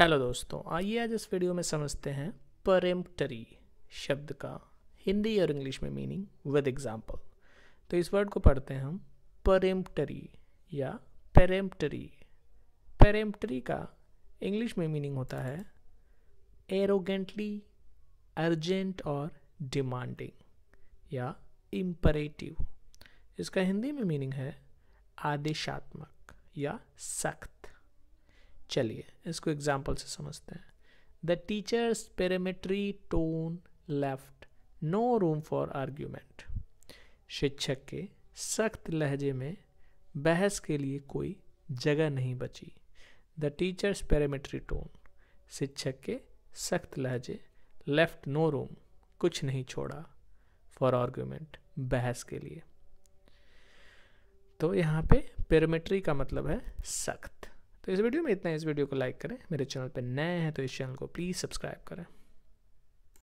hello दोस्तों आइए आज इस वीडियो में समझते हैं परेम्पटरी शब्द का हिंदी और इंग्लिश में मीनिंग विद एग्जांपल तो इस वर्ड को पढ़ते हैं हम परेम्पटरी या पेरेम्पटरी पेरेम्पटरी का इंग्लिश में मीनिंग होता है एरोगेंटली अर्जेंट और डिमांडिंग या इम्परेटिव इसका हिंदी में मीनिंग है आदेशात्मक या सख्त चलिए इसको एग्जाम्पल से समझते हैं the teacher's peremptory tone left no room for argument शिक्षक के सख्त लहजे में बहस के लिए कोई जगह नहीं बची द टीचर्स पेरेमेट्री टोन शिक्षक के सख्त लहजे लेफ्ट नो रूम कुछ नहीं छोड़ा फॉर आर्ग्यूमेंट बहस के लिए तो यहाँ पे पेरेमेट्री का मतलब है सख्त तो इस वीडियो में इतना इस वीडियो को लाइक करें मेरे चैनल पर नए हैं तो इस चैनल को प्लीज़ सब्सक्राइब करें